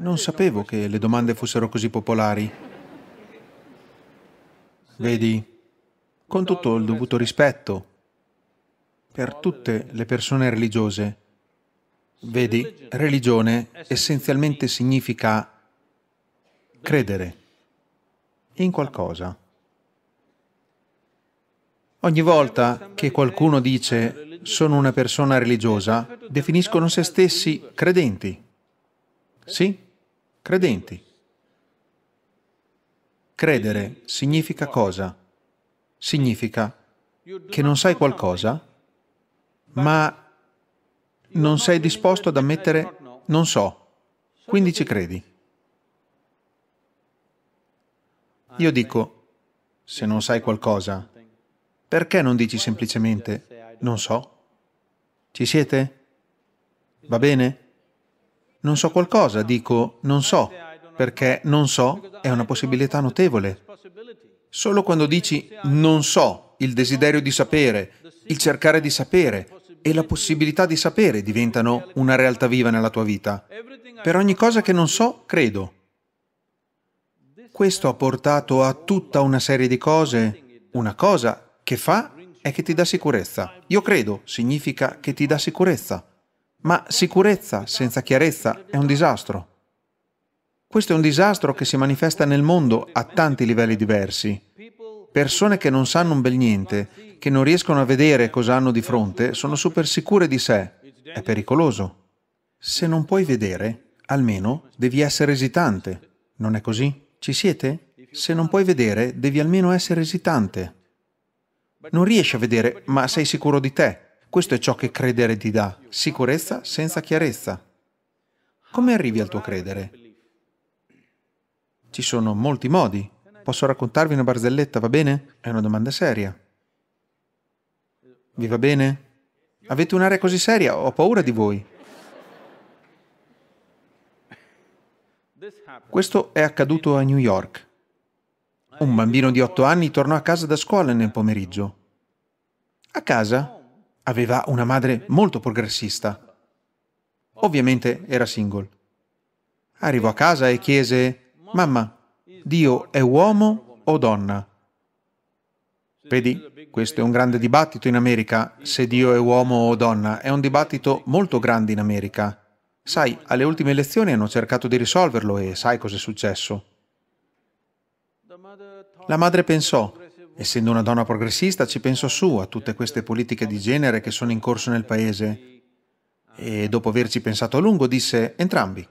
Non sapevo che le domande fossero così popolari. Vedi, con tutto il dovuto rispetto per tutte le persone religiose, vedi, religione essenzialmente significa credere in qualcosa. Ogni volta che qualcuno dice sono una persona religiosa, definiscono se stessi credenti. Sì? credenti. Credere significa cosa? Significa che non sai qualcosa, ma non sei disposto ad ammettere non so, quindi ci credi. Io dico, se non sai qualcosa, perché non dici semplicemente non so? Ci siete? Va bene? Non so qualcosa, dico non so, perché non so è una possibilità notevole. Solo quando dici non so, il desiderio di sapere, il cercare di sapere e la possibilità di sapere diventano una realtà viva nella tua vita. Per ogni cosa che non so, credo. Questo ha portato a tutta una serie di cose. Una cosa che fa è che ti dà sicurezza. Io credo significa che ti dà sicurezza. Ma sicurezza senza chiarezza è un disastro. Questo è un disastro che si manifesta nel mondo a tanti livelli diversi. Persone che non sanno un bel niente, che non riescono a vedere cosa hanno di fronte, sono super sicure di sé. È pericoloso. Se non puoi vedere, almeno devi essere esitante. Non è così? Ci siete? Se non puoi vedere, devi almeno essere esitante. Non riesci a vedere, ma sei sicuro di te. Questo è ciò che credere ti dà, sicurezza senza chiarezza. Come arrivi al tuo credere? Ci sono molti modi. Posso raccontarvi una barzelletta, va bene? È una domanda seria. Vi va bene? Avete un'area così seria? Ho paura di voi. Questo è accaduto a New York. Un bambino di otto anni tornò a casa da scuola nel pomeriggio. A casa aveva una madre molto progressista. Ovviamente era single. Arrivò a casa e chiese, Mamma, Dio è uomo o donna? Vedi, questo è un grande dibattito in America, se Dio è uomo o donna. È un dibattito molto grande in America. Sai, alle ultime elezioni hanno cercato di risolverlo e sai cos'è successo. La madre pensò, Essendo una donna progressista ci penso su a tutte queste politiche di genere che sono in corso nel paese. E dopo averci pensato a lungo disse entrambi.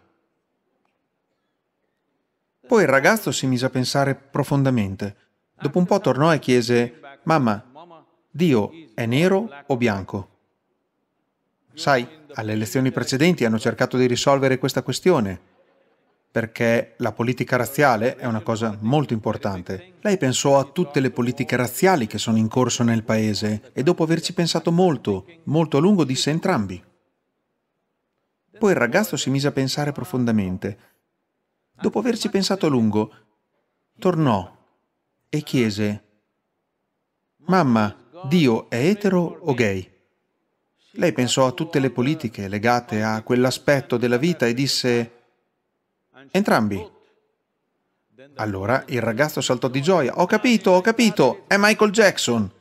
Poi il ragazzo si mise a pensare profondamente. Dopo un po' tornò e chiese, mamma, Dio è nero o bianco? Sai, alle elezioni precedenti hanno cercato di risolvere questa questione perché la politica razziale è una cosa molto importante. Lei pensò a tutte le politiche razziali che sono in corso nel paese e dopo averci pensato molto, molto a lungo, disse entrambi. Poi il ragazzo si mise a pensare profondamente. Dopo averci pensato a lungo, tornò e chiese, Mamma, Dio è etero o gay? Lei pensò a tutte le politiche legate a quell'aspetto della vita e disse, Entrambi. Allora il ragazzo saltò di gioia. Ho capito, ho capito, è Michael Jackson.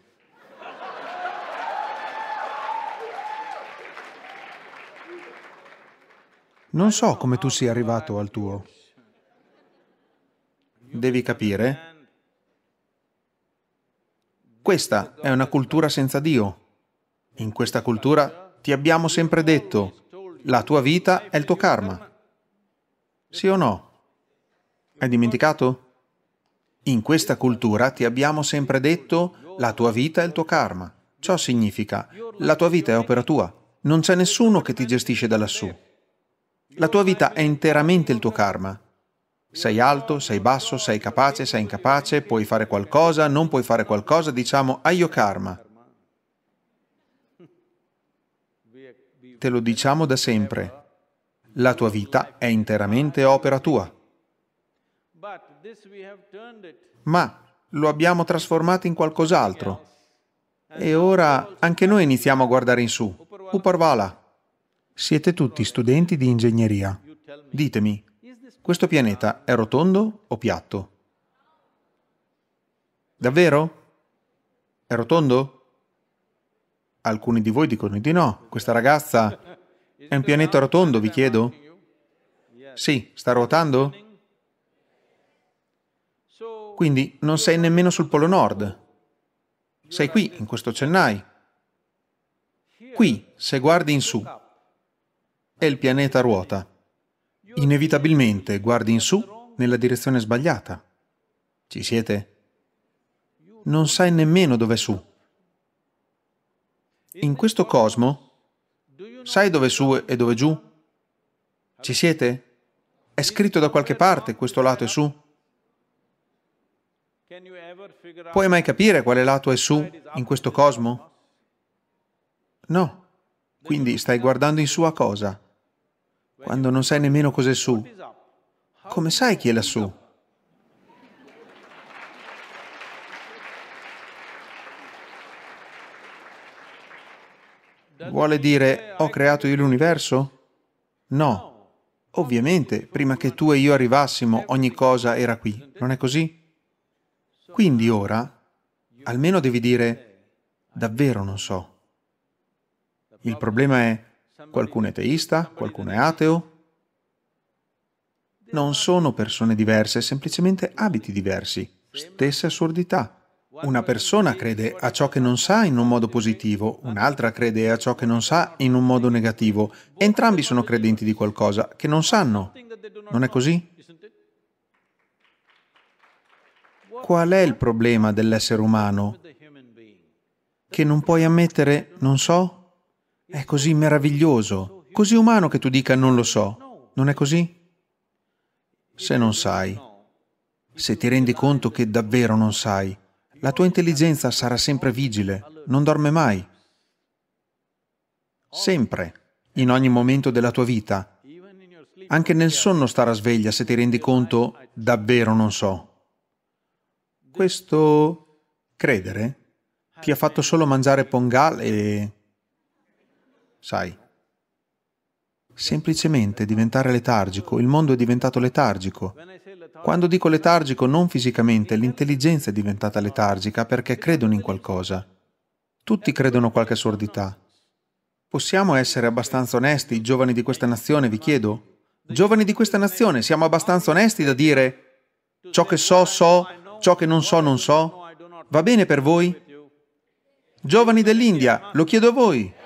Non so come tu sia arrivato al tuo. Devi capire. Questa è una cultura senza Dio. In questa cultura ti abbiamo sempre detto, la tua vita è il tuo karma. Sì o no? Hai dimenticato? In questa cultura ti abbiamo sempre detto la tua vita è il tuo karma. Ciò significa la tua vita è opera tua. Non c'è nessuno che ti gestisce da lassù. La tua vita è interamente il tuo karma. Sei alto, sei basso, sei capace, sei incapace, puoi fare qualcosa, non puoi fare qualcosa, diciamo ayo karma. Te lo diciamo da sempre la tua vita è interamente opera tua. Ma lo abbiamo trasformato in qualcos'altro. E ora anche noi iniziamo a guardare in su. Uparvala. Siete tutti studenti di ingegneria. Ditemi, questo pianeta è rotondo o piatto? Davvero? È rotondo? Alcuni di voi dicono di no. Questa ragazza è un pianeta rotondo, vi chiedo? Sì, sta ruotando? Quindi non sei nemmeno sul Polo Nord. Sei qui, in questo Chennai. Qui, se guardi in su, e il pianeta ruota. Inevitabilmente guardi in su nella direzione sbagliata. Ci siete? Non sai nemmeno dove è su. In questo cosmo Sai dove su e dove giù? Ci siete? È scritto da qualche parte questo lato è su? Puoi mai capire quale lato è su in questo cosmo? No. Quindi stai guardando in su a cosa? Quando non sai nemmeno cos'è su? Come sai chi è lassù? Vuole dire ho creato io l'universo? No. Ovviamente, prima che tu e io arrivassimo, ogni cosa era qui, non è così? Quindi ora, almeno devi dire, davvero non so. Il problema è, qualcuno è teista, qualcuno è ateo. Non sono persone diverse, semplicemente abiti diversi, stesse assurdità. Una persona crede a ciò che non sa in un modo positivo, un'altra crede a ciò che non sa in un modo negativo. Entrambi sono credenti di qualcosa che non sanno. Non è così? Qual è il problema dell'essere umano? Che non puoi ammettere non so? È così meraviglioso, così umano che tu dica non lo so. Non è così? Se non sai, se ti rendi conto che davvero non sai, la tua intelligenza sarà sempre vigile, non dorme mai. Sempre, in ogni momento della tua vita. Anche nel sonno starà sveglia se ti rendi conto, davvero non so. Questo credere ti ha fatto solo mangiare pongal e... sai. Semplicemente diventare letargico, il mondo è diventato letargico. Quando dico letargico non fisicamente, l'intelligenza è diventata letargica perché credono in qualcosa. Tutti credono qualche assurdità. Possiamo essere abbastanza onesti, giovani di questa nazione, vi chiedo? Giovani di questa nazione, siamo abbastanza onesti da dire ciò che so so, ciò che non so non so? Va bene per voi? Giovani dell'India, lo chiedo a voi.